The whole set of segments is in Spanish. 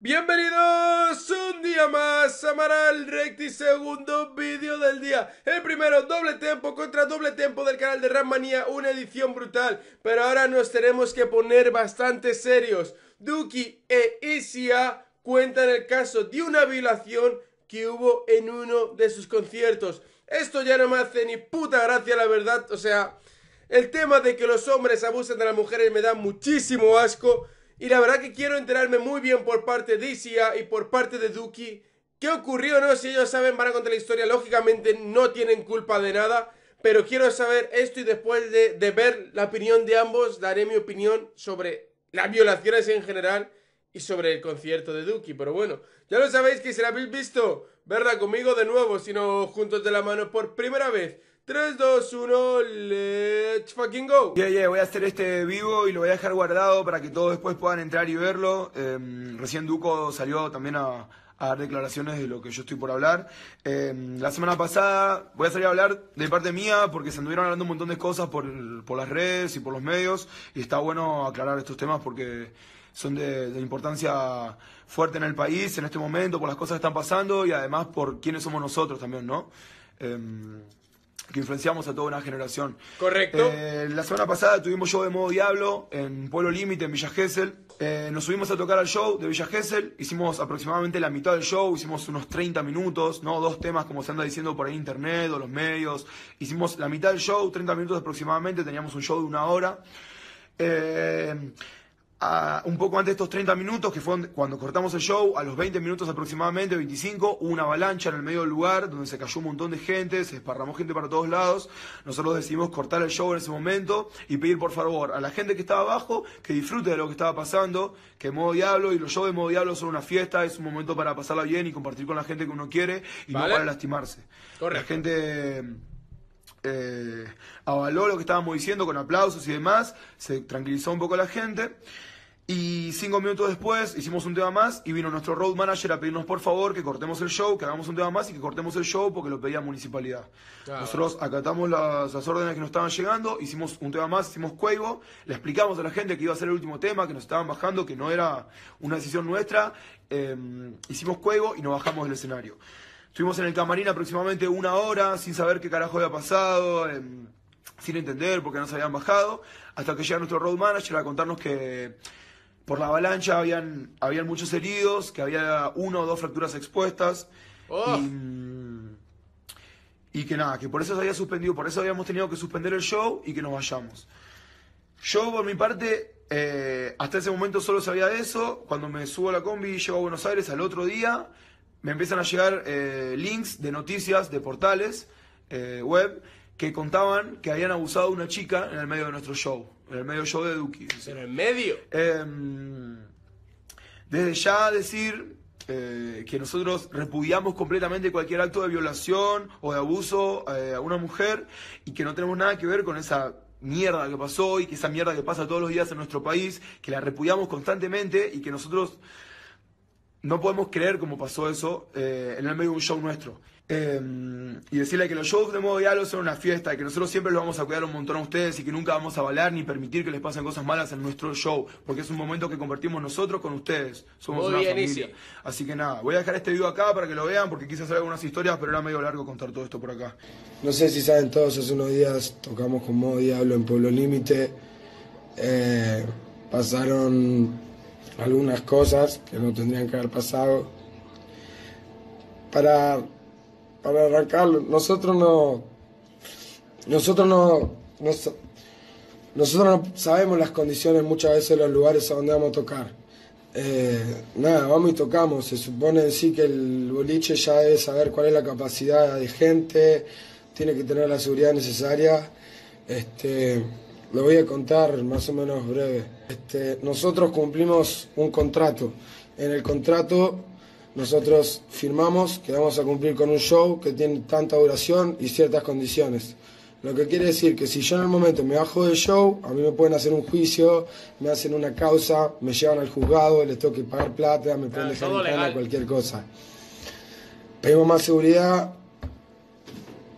Bienvenidos un día más a Maral Recti, segundo vídeo del día. El primero, doble tempo contra doble tempo del canal de Rammanía, una edición brutal. Pero ahora nos tenemos que poner bastante serios. Duki e Isia cuentan el caso de una violación que hubo en uno de sus conciertos. Esto ya no me hace ni puta gracia, la verdad. O sea, el tema de que los hombres abusen de las mujeres me da muchísimo asco. Y la verdad que quiero enterarme muy bien por parte de Isia y por parte de Duki. ¿Qué ocurrió no? Si ellos saben, van a contar la historia. Lógicamente no tienen culpa de nada. Pero quiero saber esto y después de, ver la opinión de ambos, daré mi opinión sobre las violaciones en general y sobre el concierto de Duki. Pero bueno, ya lo sabéis que si la habéis visto, verla conmigo de nuevo, sino juntos de la mano por primera vez. 3, 2, 1, let's fucking go. Yeah, yeah, voy a hacer este vivo y lo voy a dejar guardado para que todos después puedan entrar y verlo. Em, recién Duco salió también a, dar declaraciones de lo que yo estoy por hablar. Em, la semana pasada voy a salir a hablar de parte mía porque se anduvieron hablando un montón de cosas por, las redes y por los medios y está bueno aclarar estos temas porque son de, importancia fuerte en el país en este momento, por las cosas que están pasando y además por quiénes somos nosotros también, ¿no? Em, que influenciamos a toda una generación. Correcto. Eh, la semana pasada tuvimos show de modo diablo en Pueblo Límite, en Villa Gesell. Eh, nos subimos a tocar al show de Villa Gesell. Hicimos aproximadamente la mitad del show, hicimos unos 30 minutos, ¿no? Dos temas, como se anda diciendo por ahí internet o los medios. Hicimos la mitad del show, 30 minutos aproximadamente. Teníamos un show de una hora. Eh, un poco antes de estos 30 minutos, que fue cuando cortamos el show, a los 20 minutos aproximadamente, 25, hubo una avalancha en el medio del lugar donde se cayó un montón de gente, se desparramó gente para todos lados. Nosotros decidimos cortar el show en ese momento y pedir por favor a la gente que estaba abajo que disfrute de lo que estaba pasando, que Modo Diablo y los shows de Modo Diablo son una fiesta, es un momento para pasarla bien y compartir con la gente que uno quiere y no para lastimarse. La gente. Eh, avaló lo que estábamos diciendo con aplausos y demás, se tranquilizó un poco la gente y cinco minutos después hicimos un tema más y vino nuestro road manager a pedirnos por favor que cortemos el show, que hagamos un tema más y que cortemos el show porque lo pedía municipalidad. Nosotros acatamos las, órdenes que nos estaban llegando, hicimos un tema más, hicimos Cuevo, le explicamos a la gente que iba a ser el último tema, que nos estaban bajando, que no era una decisión nuestra. Em, hicimos Cuevo y nos bajamos del escenario. Estuvimos en el camarín aproximadamente una hora sin saber qué carajo había pasado. Em, sin entender porque no se habían bajado, hasta que llega nuestro road manager a contarnos que por la avalancha habían, habían muchos heridos, que había una o dos fracturas expuestas. Oh. Y, que nada, que por eso se había suspendido, por eso habíamos tenido que suspender el show y que nos vayamos. Yo, por mi parte, eh, hasta ese momento solo sabía eso. Cuando me subo a la combi y llego a Buenos Aires al otro día, me empiezan a llegar eh, links de noticias de portales eh, web que contaban que habían abusado de una chica en el medio de nuestro show, en el medio show de Duki. ¿En el medio? Em, desde ya decir eh, que nosotros repudiamos completamente cualquier acto de violación o de abuso eh, a una mujer y que no tenemos nada que ver con esa mierda que pasó y que esa mierda que pasa todos los días en nuestro país, que la repudiamos constantemente y que nosotros no podemos creer cómo pasó eso eh, en el medio de un show nuestro. Em, y decirle que los shows de modo Diablo son una fiesta, que nosotros siempre los vamos a cuidar un montón a ustedes y que nunca vamos a avalar ni permitir que les pasen cosas malas en nuestro show, porque es un momento que compartimos nosotros con ustedes. Somos una familia. Así que nada, voy a dejar este video acá para que lo vean, porque quise hacer algunas historias, pero era medio largo contar todo esto por acá. No sé si saben todos, hace unos días tocamos con modo diablo en Pueblo Límite. Eh, pasaron algunas cosas que no tendrían que haber pasado. Para para arrancarlo. Nosotros no. Nosotros no. nosotros sabemos las condiciones muchas veces de los lugares a donde vamos a tocar. Eh, nada, vamos y tocamos. Se supone que el boliche ya debe saber cuál es la capacidad de gente, tiene que tener la seguridad necesaria. Este, lo voy a contar más o menos breve. Este, nosotros cumplimos un contrato. En el contrato nosotros firmamos que vamos a cumplir con un show que tiene tanta duración y ciertas condiciones. Lo que quiere decir que si yo en el momento me bajo del show, a mí me pueden hacer un juicio, me hacen una causa, me llevan al juzgado, les tengo que pagar plata, me pueden dejar en cualquier cosa. Pedimos más seguridad,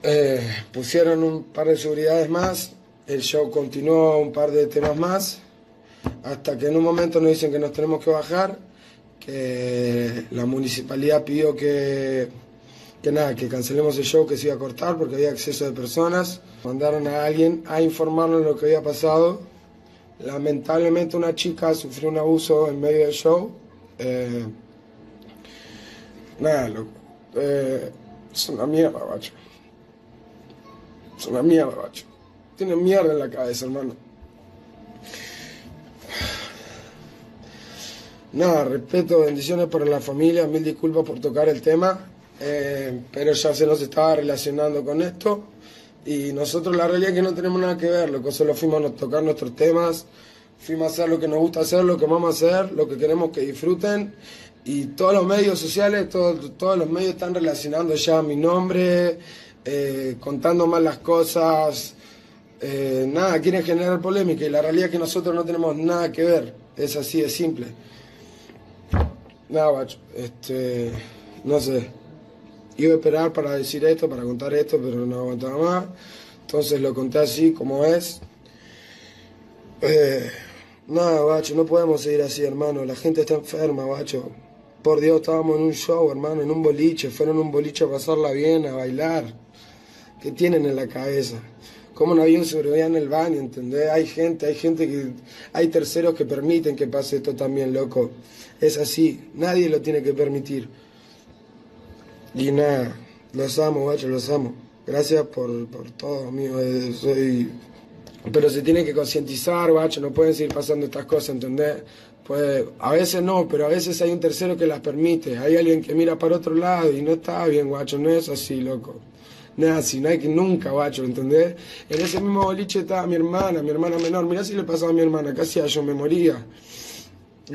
eh, pusieron un par de seguridades más, el show continuó un par de temas más, hasta que en un momento nos dicen que nos tenemos que bajar eh, la municipalidad pidió que, nada, que cancelemos el show que se iba a cortar porque había exceso de personas. Mandaron a alguien a informarnos lo que había pasado. Lamentablemente una chica sufrió un abuso en medio del show. Eh, nada, lo, eh, es una mierda, bacho. Es una mierda, bacho. Tiene mierda en la cabeza, hermano. Nada, respeto, bendiciones para la familia, mil disculpas por tocar el tema, eh, pero ya se nos estaba relacionando con esto y nosotros la realidad es que no tenemos nada que ver, lo que solo fuimos a tocar nuestros temas, fuimos a hacer lo que nos gusta hacer, lo que vamos a hacer, lo que queremos que disfruten y todos los medios sociales, todos los medios están relacionando ya mi nombre, eh, contando mal las cosas, eh, nada, quieren generar polémica y la realidad es que nosotros no tenemos nada que ver, es así de simple. Nada, bacho, este, no sé. Iba a esperar para decir esto, para contar esto, pero no aguantaba más. Entonces lo conté así como es. Eh, nada, bacho, no podemos seguir así, hermano. La gente está enferma, bacho. Por Dios, estábamos en un show, hermano, en un boliche. Fueron un boliche a pasarla bien, a bailar. ¿Qué tienen en la cabeza? ¿Cómo no había un seguridad en el baño, ¿entendés? Hay gente, hay gente que. Hay terceros que permiten que pase esto también, loco. Es así, nadie lo tiene que permitir. Y nada, los amo, guacho, los amo. Gracias por, todo, amigo. Eh, soy... Pero se tiene que concientizar, guacho, no pueden seguir pasando estas cosas, ¿entendés? Pues a veces no, pero a veces hay un tercero que las permite. Hay alguien que mira para otro lado y no está bien, guacho, no es así, loco. Nada, así, no hay que nunca, guacho, ¿entendés? En ese mismo boliche estaba mi hermana, mi hermana menor. Mirá si le pasaba a mi hermana, casi yo me moría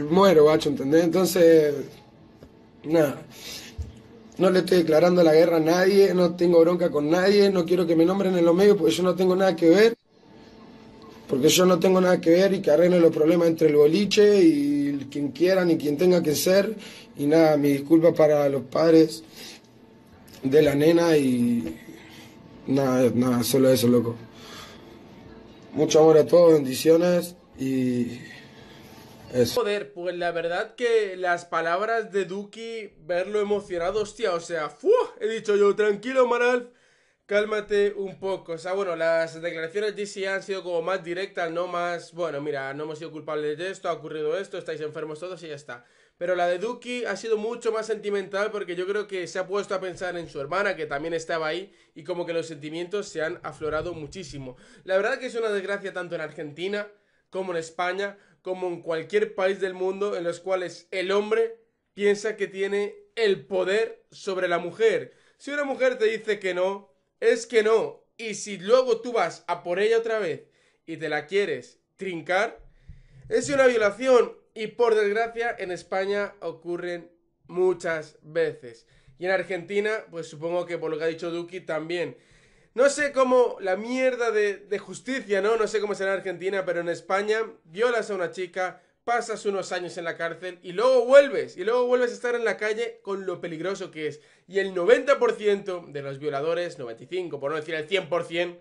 muero, bacho, ¿entendés? Entonces, nada. No le estoy declarando la guerra a nadie, no tengo bronca con nadie, no quiero que me nombren en los medios porque yo no tengo nada que ver. Porque yo no tengo nada que ver y que arreglen los problemas entre el boliche y quien quiera ni quien tenga que ser. Y nada, mi disculpa para los padres de la nena y nada, nada, solo eso, loco. Mucho amor a todos, bendiciones y... Joder, pues la verdad que las palabras de Duki, verlo emocionado, hostia, o sea, ¡fua! He dicho yo, tranquilo, Maralf, cálmate un poco. O sea, bueno, las declaraciones de DC han sido como más directas, no más, bueno, mira, no hemos sido culpables de esto, ha ocurrido esto, estáis enfermos todos y ya está. Pero la de Duki ha sido mucho más sentimental porque yo creo que se ha puesto a pensar en su hermana, que también estaba ahí, y como que los sentimientos se han aflorado muchísimo. La verdad que es una desgracia tanto en Argentina como en España, como en cualquier país del mundo en los cuales el hombre piensa que tiene el poder sobre la mujer. Si una mujer te dice que no, es que no. Y si luego tú vas a por ella otra vez y te la quieres trincar, es una violación y por desgracia en España ocurren muchas veces. Y en Argentina, pues supongo que por lo que ha dicho Duki también. No sé cómo la mierda de, justicia, ¿no? No sé cómo es en Argentina, pero en España violas a una chica, pasas unos años en la cárcel y luego vuelves, y luego vuelves a estar en la calle con lo peligroso que es. Y el 90% de los violadores, 95 por no decir el 100%,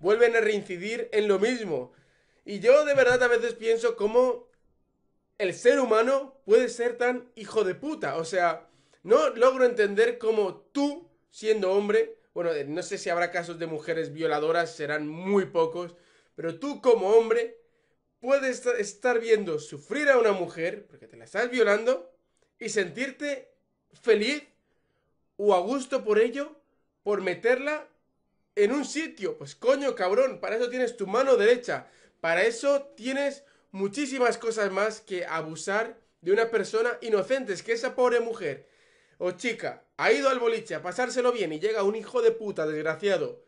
vuelven a reincidir en lo mismo. Y yo de verdad a veces pienso cómo el ser humano puede ser tan hijo de puta. O sea, no logro entender cómo tú, siendo hombre, bueno, eh, no sé si habrá casos de mujeres violadoras, serán muy pocos, pero tú como hombre puedes estar viendo sufrir a una mujer, porque te la estás violando, y sentirte feliz o a gusto por ello, por meterla en un sitio. Pues coño, cabrón, para eso tienes tu mano derecha, para eso tienes muchísimas cosas más que abusar de una persona inocente, es que esa pobre mujer o oh, chica ha ido al boliche a pasárselo bien y llega un hijo de puta desgraciado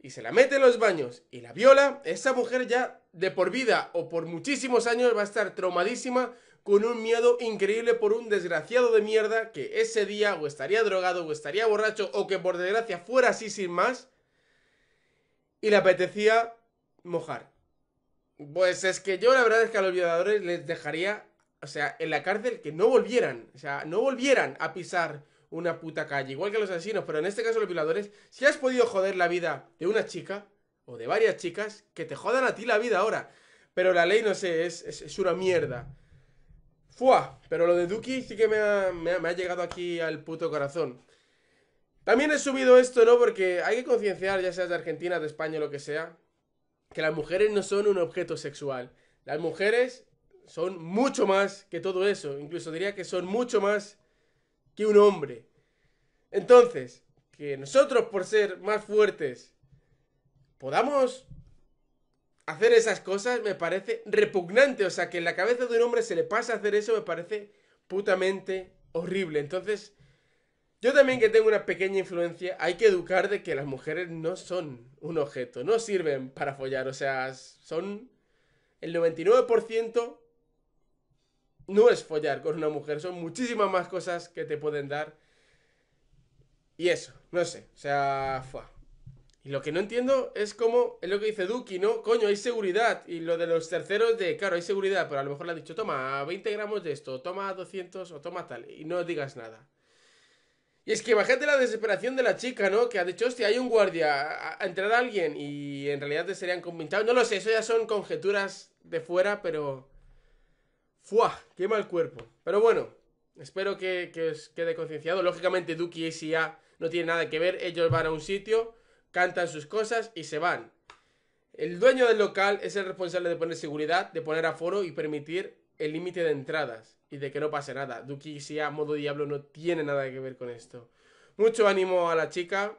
y se la mete en los baños y la viola, esa mujer ya de por vida o por muchísimos años va a estar traumadísima con un miedo increíble por un desgraciado de mierda que ese día o estaría drogado o estaría borracho o que por desgracia fuera así sin más y le apetecía mojar. Pues es que yo la verdad es que a los violadores les dejaría o sea, en la cárcel que no volvieran, o sea, no volvieran a pisar una puta calle, igual que los asesinos, pero en este caso los violadores, si has podido joder la vida de una chica o de varias chicas, que te jodan a ti la vida ahora. Pero la ley, no sé, es, es, una mierda. Fua, pero lo de Duki sí que me ha, me, ha, me ha, llegado aquí al puto corazón. También he subido esto, ¿no? Porque hay que concienciar, ya seas de Argentina, de España, lo que sea, que las mujeres no son un objeto sexual. Las mujeres son mucho más que todo eso. Incluso diría que son mucho más que un hombre. Entonces, que nosotros por ser más fuertes podamos hacer esas cosas me parece repugnante. O sea, que en la cabeza de un hombre se le pasa a hacer eso me parece putamente horrible. Entonces, yo también que tengo una pequeña influencia, hay que educar de que las mujeres no son un objeto, no sirven para follar. O sea, son el 99% no es follar con una mujer, son muchísimas más cosas que te pueden dar. Y eso, no sé, o sea, fuá. Y lo que no entiendo es cómo, es lo que dice Duki, ¿no? Coño, hay seguridad. Y lo de los terceros de, claro, hay seguridad, pero a lo mejor le ha dicho, toma 20 gramos de esto, toma 200 o toma tal, y no digas nada. Y es que imagínate la desesperación de la chica, ¿no? Que ha dicho, hostia, hay un guardia, a, entrar a alguien y en realidad te serían convintados, No lo sé, eso ya son conjeturas de fuera, pero... ¡Fua! ¡Qué mal cuerpo! Pero bueno, espero que, os quede concienciado. Lógicamente, Duki y SIA no tienen nada que ver. Ellos van a un sitio, cantan sus cosas y se van. El dueño del local es el responsable de poner seguridad, de poner aforo y permitir el límite de entradas y de que no pase nada. Duki y SIA, modo diablo, no tiene nada que ver con esto. Mucho ánimo a la chica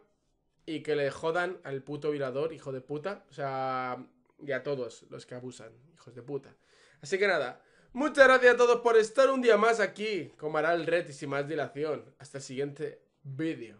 y que le jodan al puto violador, hijo de puta. O sea, y a todos los que abusan, hijos de puta. Así que nada. Muchas gracias a todos por estar un día más aquí con el Red y sin más dilación. Hasta el siguiente vídeo.